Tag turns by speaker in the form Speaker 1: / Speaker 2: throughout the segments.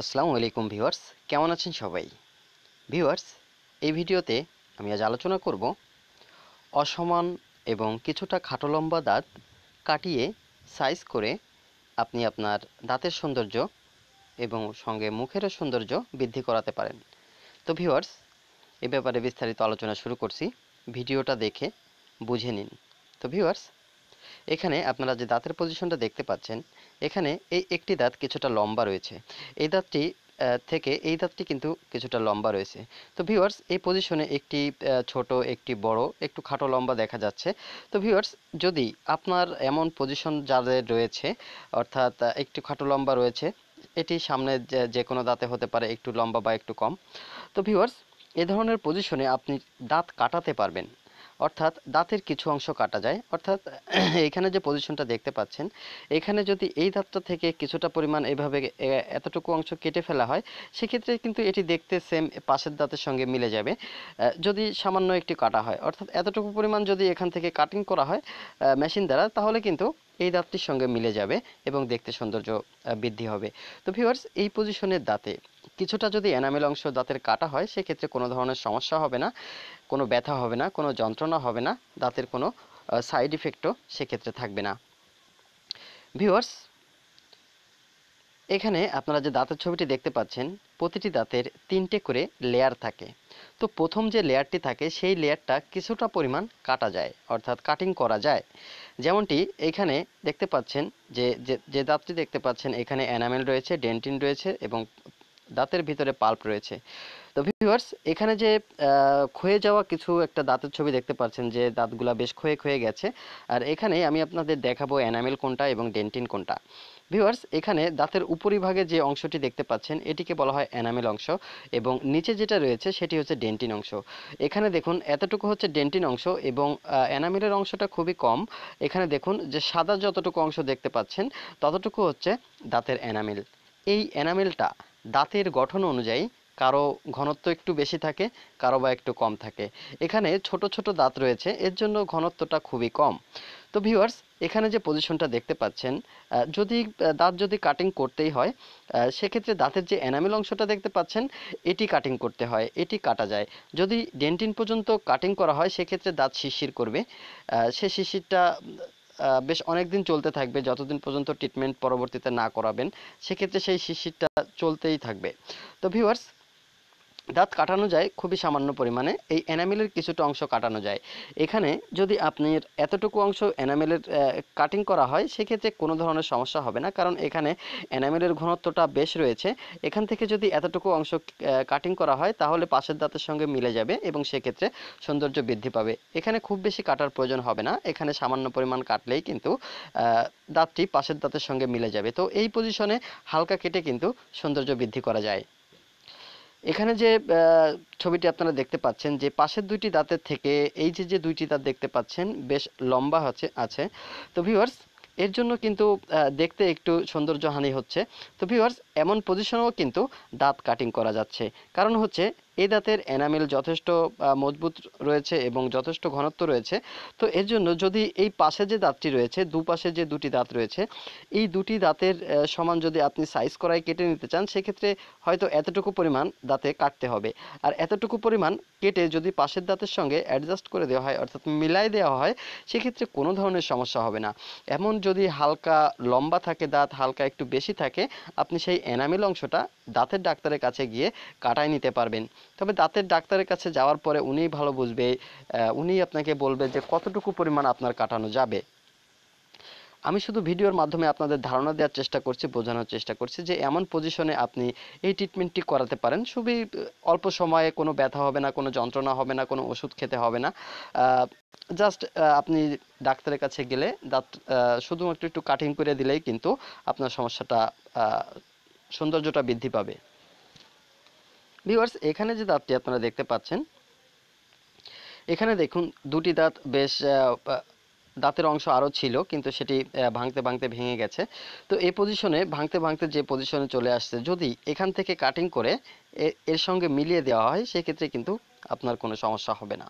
Speaker 1: আসসালামু আলাইকুম ভিউয়ার্স কেমন আছেন সবাই ভিউয়ার্স এই ভিডিওতে আমি আজ আলোচনা করব অসমান এবং কিছুটা খাটো লম্বা দাঁত কাটিয়ে সাইজ করে আপনি আপনার দাঁতের সৌন্দর্য এবং সঙ্গে মুখেরও সৌন্দর্য বৃদ্ধি করাতে পারেন তো ভিউয়ার্স এ ব্যাপারে বিস্তারিত আলোচনা শুরু করছি ভিডিওটা দেখে বুঝে নিন তো ভিউয়ার্স এখানে আপনারা যে দাঁতের পজিশনটা দেখতে পাচ্ছেন এখানে এই একটি দাঁত কিছুটা লম্বা রয়েছে এই দাঁতটি থেকে এই দাঁতটি কিন্তু কিছুটা লম্বা রয়েছে তো ভিউয়ার্স এই পজিশনে একটি ছোট একটি বড় একটু খাটো লম্বা দেখা যাচ্ছে তো ভিউয়ার্স যদি আপনার এমন পজিশন যাদের রয়েছে অর্থাৎ একটু খাটো লম্বা রয়েছে এটি সামনে যে কোনো দাঁতে হতে পারে একটু লম্বা বা একটু কম তো ভিউয়ার্স এ ধরনের পজিশনে আপনি দাঁত কাটাতে পারবেন অর্থাৎ দাঁতের কিছু অংশ কাটা যায় অর্থাৎ এখানে যে পজিশনটা দেখতে পাচ্ছেন এখানে যদি এই দাঁতটা থেকে কিছুটা পরিমাণ এভাবে এতটুকু অংশ কেটে ফেলা হয় সেক্ষেত্রে কিন্তু এটি দেখতে সেম পাশের দাঁতের সঙ্গে মিলে যাবে যদি সামান্য একটি কাটা হয় অর্থাৎ এতটুকু পরিমাণ যদি এখান থেকে কাটিং করা হয় মেশিন দ্বারা তাহলে কিন্তু এই দাঁতটির সঙ্গে মিলে যাবে এবং দেখতে সৌন্দর্য বৃদ্ধি হবে তো ভিউয়ার্স এই পজিশনের দাঁতে কিছুটা যদি এনামেল অংশ দাঁতের কাটা হয় সেক্ষেত্রে কোনো ধরনের সমস্যা হবে না কোনো ব্যথা হবে না কোনো যন্ত্রণা হবে না দাঁতের কোনো সাইড ইফেক্টও সেক্ষেত্রে থাকবে না ভিউয়ার্স এখানে আপনারা যে দাঁতের ছবিটি দেখতে পাচ্ছেন প্রতিটি দাঁতের তিনটে করে লেয়ার থাকে তো প্রথম যে লেয়ারটি থাকে সেই লেয়ারটা কিছুটা পরিমাণ কাটা যায় অর্থাৎ কাটিং করা যায় যেমনটি এখানে দেখতে পাচ্ছেন যে যে দাঁতটি দেখতে পাচ্ছেন এখানে অ্যানামেল রয়েছে ডেন্টিন রয়েছে এবং দাঁতের ভিতরে পাল্প রয়েছে তো ভিউয়ার্স এখানে যে ক্ষয়ে যাওয়া কিছু একটা দাঁতের ছবি দেখতে পাচ্ছেন যে দাঁতগুলা বেশ ক্ষয়ে ক্ষয়ে গেছে আর এখানে আমি আপনাদের দেখাবো এনামেল কোনটা এবং ডেন্টিন কোনটা ভিউয়ার্স এখানে দাঁতের উপরিভাগে যে অংশটি দেখতে পাচ্ছেন এটিকে বলা হয় এনামেল অংশ এবং নিচে যেটা রয়েছে সেটি হচ্ছে ডেন্টিন অংশ এখানে দেখুন এতটুকু হচ্ছে ডেন্টিন অংশ এবং এনামেলের অংশটা খুবই কম এখানে দেখুন যে সাদা যতটুকু অংশ দেখতে পাচ্ছেন ততটুকু হচ্ছে দাঁতের এনামেল এই এনামেলটা দাঁতের গঠন অনুযায়ী কারো ঘনত্ব একটু বেশি থাকে কারো বা একটু কম থাকে এখানে ছোট ছোট দাঁত রয়েছে এর জন্য ঘনত্বটা খুবই কম তো ভিউয়ার্স এখানে যে পজিশনটা দেখতে পাচ্ছেন যদি দাঁত যদি কাটিং করতেই হয় সেক্ষেত্রে দাঁতের যে এনামেল অংশটা দেখতে পাচ্ছেন এটি কাটিং করতে হয় এটি কাটা যায় যদি ডেন্টিন পর্যন্ত কাটিং করা হয় সেক্ষেত্রে দাঁত শিশির করবে সে শিশিরটা বেশ অনেক দিন চলতে থাকবে যতদিন পর্যন্ত ট্রিটমেন্ট পরবর্তীতে না করাবেন সেক্ষেত্রে সেই শিশিরটা চলতেই থাকবে তো ভিউয়ার্স দাঁত কাটানো যায় খুবই সামান্য পরিমাণে এই এনামেলের কিছুটা অংশ কাটানো যায় এখানে যদি আপনার এতটুকু অংশ এনামেলের কাটিং করা হয় সেক্ষেত্রে কোনো ধরনের সমস্যা হবে না কারণ এখানে এনামেলের ঘনত্বটা বেশ রয়েছে এখান থেকে যদি এতটুকু অংশ কাটিং করা হয় তাহলে পাশের দাঁতের সঙ্গে মিলে যাবে এবং সেক্ষেত্রে সৌন্দর্য বৃদ্ধি পাবে এখানে খুব বেশি কাটার প্রয়োজন হবে না এখানে সামান্য পরিমাণ কাটলেই কিন্তু দাঁতটি পাশের দাঁতের সঙ্গে মিলে যাবে তো এই পজিশনে হালকা কেটে কিন্তু সৌন্দর্য বৃদ্ধি করা যায় এখানে যে ছবিটি আপনারা দেখতে পাচ্ছেন যে পাশের দুইটি দাঁতের থেকে এই যে যে দুইটি দাঁত দেখতে পাচ্ছেন বেশ লম্বা হচ্ছে আছে তো ভিউয়ার্স এর জন্য কিন্তু দেখতে একটু সৌন্দর্য হানি হচ্ছে তো ভিউয়ার্স এমন পজিশনেও কিন্তু দাঁত কাটিং করা যাচ্ছে কারণ হচ্ছে এই দাঁতের এনামেল যথেষ্ট মজবুত রয়েছে এবং যথেষ্ট ঘনত্ব রয়েছে তো এর জন্য যদি এই পাশে যে দাঁতটি রয়েছে দুপাশে যে দুটি দাঁত রয়েছে এই দুটি দাঁতের সমান যদি আপনি সাইজ করায় কেটে নিতে চান সেক্ষেত্রে হয়তো এতটুকু পরিমাণ দাঁতে কাটতে হবে আর এতটুকু পরিমাণ কেটে যদি পাশের দাঁতের সঙ্গে অ্যাডজাস্ট করে দেওয়া হয় অর্থাৎ মিলাই দেওয়া হয় সেক্ষেত্রে কোনো ধরনের সমস্যা হবে না এমন যদি হালকা লম্বা থাকে দাঁত হালকা একটু বেশি থাকে আপনি সেই এনামেল অংশটা দাঁতের ডাক্তারের কাছে গিয়ে কাটায় নিতে পারবেন তবে দাঁতের ডাক্তারের কাছে যাওয়ার পরে উনিই ভালো বুঝবে উনিই আপনাকে বলবে যে কতটুকু পরিমাণ আপনার কাটানো যাবে আমি শুধু ভিডিওর মাধ্যমে আপনাদের ধারণা দেওয়ার চেষ্টা করছি বোঝানোর চেষ্টা করছি যে এমন পজিশনে আপনি এই ট্রিটমেন্টটি করাতে পারেন খুবই অল্প সময়ে কোনো ব্যথা হবে না কোনো যন্ত্রণা হবে না কোনো ওষুধ খেতে হবে না জাস্ট আপনি ডাক্তারের কাছে গেলে দাঁত শুধুমাত্র একটু কাটিং করে দিলেই কিন্তু আপনার সমস্যাটা সৌন্দর্যটা বৃদ্ধি পাবে ভিউয়ার্স এখানে যে দাঁতটি আপনারা দেখতে পাচ্ছেন এখানে দেখুন দুটি দাঁত বেশ দাঁতের অংশ আরও ছিল কিন্তু সেটি ভাঙতে ভাঙতে ভেঙে গেছে তো এই পজিশনে ভাঙতে ভাঙতে যে পজিশনে চলে আসছে যদি এখান থেকে কাটিং করে এর সঙ্গে মিলিয়ে দেওয়া হয় সেক্ষেত্রে কিন্তু আপনার কোনো সমস্যা হবে না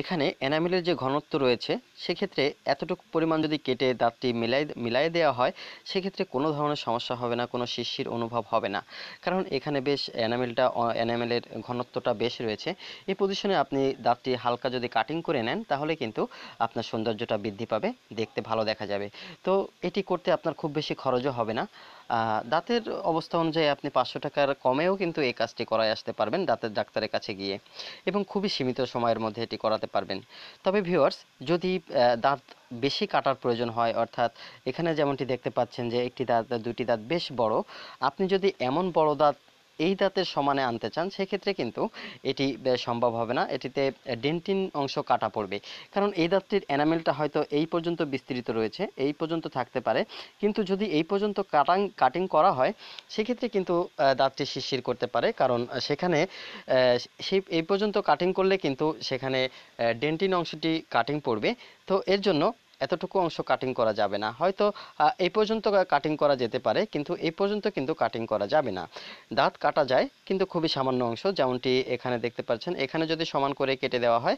Speaker 1: এখানে এনামেলের যে ঘনত্ব রয়েছে সেক্ষেত্রে এতটুকু পরিমাণ যদি কেটে দাঁতটি মিলাই মিলাই দেওয়া হয় সেক্ষেত্রে কোনো ধরনের সমস্যা হবে না কোনো শিশির অনুভব হবে না কারণ এখানে বেশ এনামেলটা এনামেলের ঘনত্বটা বেশ রয়েছে এই পজিশনে আপনি দাঁতটি হালকা যদি কাটিং করে নেন তাহলে কিন্তু আপনার সৌন্দর্যটা বৃদ্ধি পাবে দেখতে ভালো দেখা যাবে তো এটি করতে আপনার খুব বেশি খরচও হবে না দাঁতের অবস্থা অনুযায়ী আপনি পাঁচশো টাকার কমেও কিন্তু এই কাজটি করায় আসতে পারবেন দাঁতের ডাক্তারের কাছে গিয়ে এবং খুবই সীমিত সময়ের মধ্যে এটি করাতে পারবেন তবে ভিউয়ার্স যদি দাঁত বেশি কাটার প্রয়োজন হয় অর্থাৎ এখানে যেমনটি দেখতে পাচ্ছেন যে একটি দাঁত দুটি দাঁত বেশ বড় আপনি যদি এমন বড় দাঁত এই দাঁতের সমানে আনতে চান সেক্ষেত্রে কিন্তু এটি সম্ভব হবে না এটিতে ডেন্টিন অংশ কাটা পড়বে কারণ এই দাঁতটির এনামেলটা হয়তো এই পর্যন্ত বিস্তৃত রয়েছে এই পর্যন্ত থাকতে পারে কিন্তু যদি এই পর্যন্ত কাটাং কাটিং করা হয় সেক্ষেত্রে কিন্তু দাঁতটি শিরশির করতে পারে কারণ সেখানে সেই এই পর্যন্ত কাটিং করলে কিন্তু সেখানে ডেন্টিন অংশটি কাটিং পড়বে তো এর জন্য এতটুকু অংশ কাটিং করা যাবে না হয়তো এই পর্যন্ত কাটিং করা যেতে পারে কিন্তু এই পর্যন্ত কিন্তু কাটিং করা যাবে না দাঁত কাটা যায় কিন্তু খুবই সামান্য অংশ যেমনটি এখানে দেখতে পাচ্ছেন এখানে যদি সমান করে কেটে দেওয়া হয়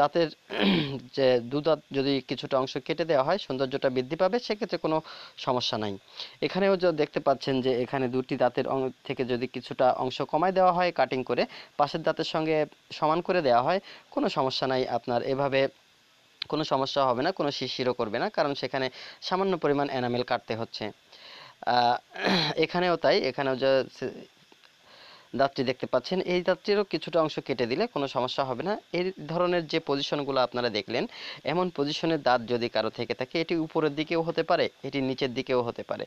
Speaker 1: দাঁতের যে দু দাঁত যদি কিছুটা অংশ কেটে দেওয়া হয় সৌন্দর্যটা বৃদ্ধি পাবে সেক্ষেত্রে কোনো সমস্যা নাই এখানেও দেখতে পাচ্ছেন যে এখানে দুটি দাঁতের থেকে যদি কিছুটা অংশ কমায় দেওয়া হয় কাটিং করে পাশের দাঁতের সঙ্গে সমান করে দেওয়া হয় কোনো সমস্যা নাই আপনার এভাবে কোনো সমস্যা হবে না কোনো শিশিরও করবে না কারণ সেখানে সামান্য পরিমাণ এনামেল কাটতে হচ্ছে এখানেও তাই এখানেও যে দাঁতটি দেখতে পাচ্ছেন এই দাঁতটিরও কিছুটা অংশ কেটে দিলে কোনো সমস্যা হবে না এই ধরনের যে পজিশনগুলো আপনারা দেখলেন এমন পজিশনের দাঁত যদি কারো থেকে থাকে এটি উপরের দিকেও হতে পারে এটি নিচের দিকেও হতে পারে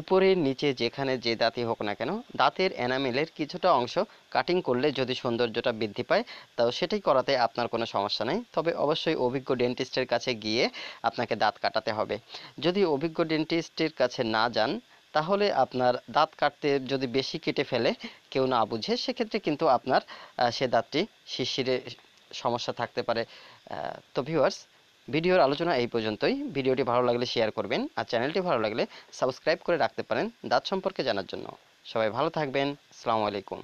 Speaker 1: উপরে নিচে যেখানে যে দাঁতই হোক না কেন দাঁতের এনামেলের কিছুটা অংশ কাটিং করলে যদি সৌন্দর্যটা বৃদ্ধি পায় তাও সেটাই করাতে আপনার কোনো সমস্যা নেই তবে অবশ্যই অভিজ্ঞ ডেন্টিস্টের কাছে গিয়ে আপনাকে দাঁত কাটাতে হবে যদি অভিজ্ঞ ডেন্টিস্টের কাছে না যান তাহলে আপনার দাঁত কাটতে যদি বেশি কেটে ফেলে কেউ না বুঝে সেক্ষেত্রে কিন্তু আপনার সে দাঁতটি শিশিরে সমস্যা থাকতে পারে তো ভিউয়ার্স ভিডিওর আলোচনা এই পর্যন্তই ভিডিওটি ভালো লাগলে শেয়ার করবেন আর চ্যানেলটি ভালো লাগলে সাবস্ক্রাইব করে রাখতে পারেন দাঁত সম্পর্কে জানার জন্য সবাই ভালো থাকবেন আসসালামু আলাইকুম